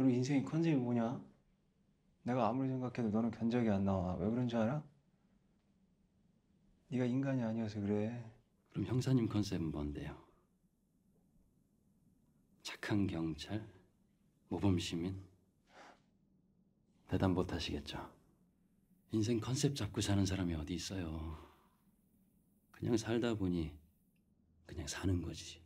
그리고 인생의 컨셉이 뭐냐? 내가 아무리 생각해도 너는 견적이 안 나와. 왜 그런 줄 알아? 네가 인간이 아니어서 그래. 그럼 형사님 컨셉은 뭔데요? 착한 경찰? 모범 시민? 대답 못 하시겠죠? 인생 컨셉 잡고 사는 사람이 어디 있어요. 그냥 살다 보니 그냥 사는 거지.